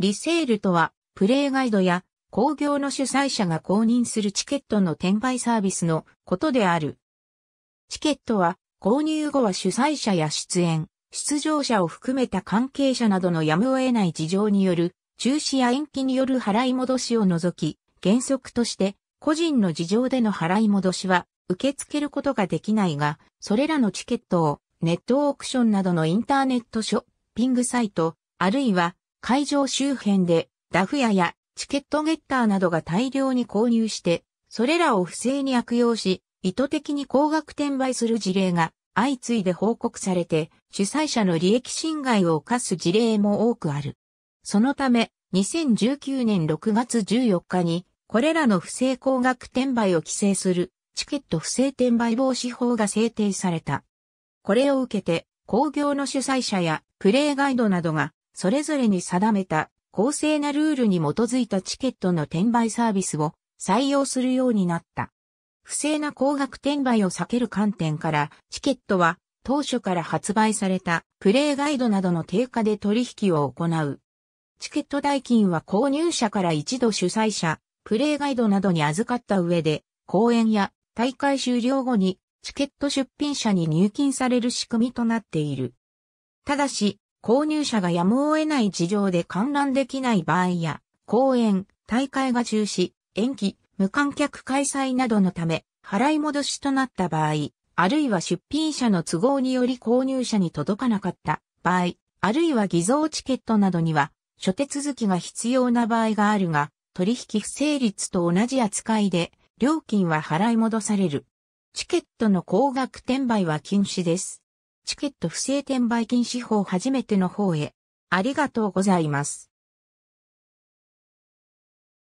リセールとは、プレイガイドや工業の主催者が公認するチケットの転売サービスのことである。チケットは、購入後は主催者や出演、出場者を含めた関係者などのやむを得ない事情による、中止や延期による払い戻しを除き、原則として、個人の事情での払い戻しは、受け付けることができないが、それらのチケットを、ネットオークションなどのインターネットショッピングサイト、あるいは会場周辺でダフ屋やチケットゲッターなどが大量に購入して、それらを不正に悪用し、意図的に高額転売する事例が相次いで報告されて、主催者の利益侵害を犯す事例も多くある。そのため、2019年6月14日に、これらの不正高額転売を規制するチケット不正転売防止法が制定された。これを受けて、工業の主催者やプレイガイドなどがそれぞれに定めた公正なルールに基づいたチケットの転売サービスを採用するようになった。不正な高額転売を避ける観点から、チケットは当初から発売されたプレイガイドなどの定価で取引を行う。チケット代金は購入者から一度主催者、プレイガイドなどに預かった上で、公演や大会終了後にチケット出品者に入金される仕組みとなっている。ただし、購入者がやむを得ない事情で観覧できない場合や、公演、大会が中止、延期、無観客開催などのため、払い戻しとなった場合、あるいは出品者の都合により購入者に届かなかった場合、あるいは偽造チケットなどには、諸手続きが必要な場合があるが、取引不成立と同じ扱いで、料金は払い戻される。チケットの高額転売は禁止です。チケット不正転売禁止法初めての方へ。ありがとうございます。